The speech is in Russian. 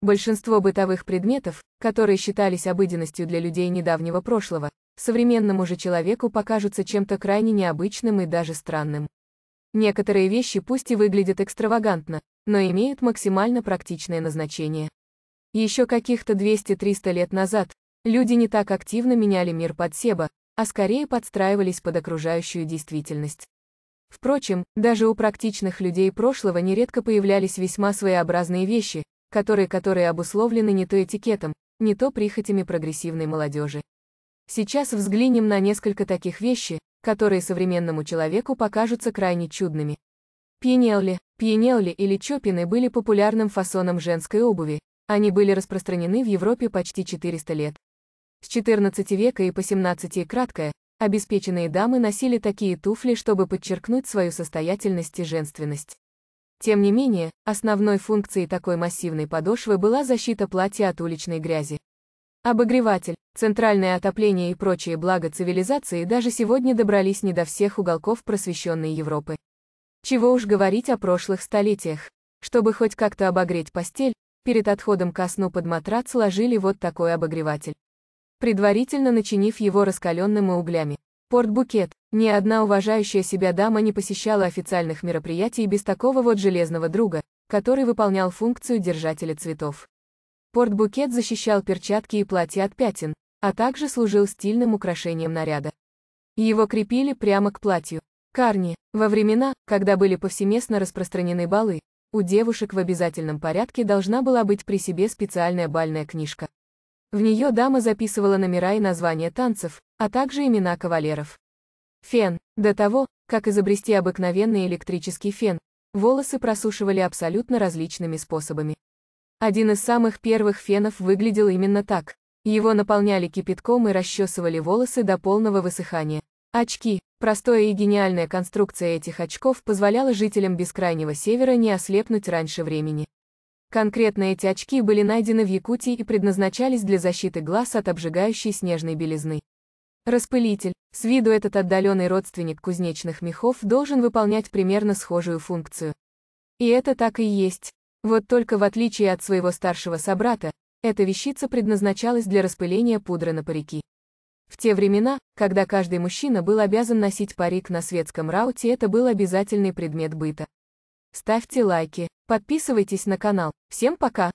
Большинство бытовых предметов, которые считались обыденностью для людей недавнего прошлого, современному же человеку покажутся чем-то крайне необычным и даже странным. Некоторые вещи пусть и выглядят экстравагантно, но имеют максимально практичное назначение. Еще каких-то 200-300 лет назад люди не так активно меняли мир под себя, а скорее подстраивались под окружающую действительность. Впрочем, даже у практичных людей прошлого нередко появлялись весьма своеобразные вещи, которые которые обусловлены не то этикетом, не то прихотями прогрессивной молодежи. Сейчас взглянем на несколько таких вещей, которые современному человеку покажутся крайне чудными. Пьенелли, пьенелли или чопины были популярным фасоном женской обуви, они были распространены в Европе почти 400 лет. С 14 века и по 17 и краткое, обеспеченные дамы носили такие туфли, чтобы подчеркнуть свою состоятельность и женственность. Тем не менее, основной функцией такой массивной подошвы была защита платья от уличной грязи. Обогреватель, центральное отопление и прочие блага цивилизации даже сегодня добрались не до всех уголков просвещенной Европы. Чего уж говорить о прошлых столетиях. Чтобы хоть как-то обогреть постель, перед отходом ко сну под матрац сложили вот такой обогреватель. Предварительно начинив его раскаленными углями. Порт Букет. Ни одна уважающая себя дама не посещала официальных мероприятий без такого вот железного друга, который выполнял функцию держателя цветов. Порт Букет защищал перчатки и платья от пятен, а также служил стильным украшением наряда. Его крепили прямо к платью. Карни. Во времена, когда были повсеместно распространены балы, у девушек в обязательном порядке должна была быть при себе специальная бальная книжка. В нее дама записывала номера и названия танцев, а также имена кавалеров. Фен. До того, как изобрести обыкновенный электрический фен, волосы просушивали абсолютно различными способами. Один из самых первых фенов выглядел именно так. Его наполняли кипятком и расчесывали волосы до полного высыхания. Очки. Простая и гениальная конструкция этих очков позволяла жителям бескрайнего севера не ослепнуть раньше времени. Конкретно эти очки были найдены в Якутии и предназначались для защиты глаз от обжигающей снежной белизны. Распылитель. С виду этот отдаленный родственник кузнечных мехов должен выполнять примерно схожую функцию. И это так и есть. Вот только в отличие от своего старшего собрата, эта вещица предназначалась для распыления пудры на парики. В те времена, когда каждый мужчина был обязан носить парик на светском рауте, это был обязательный предмет быта. Ставьте лайки, подписывайтесь на канал. Всем пока!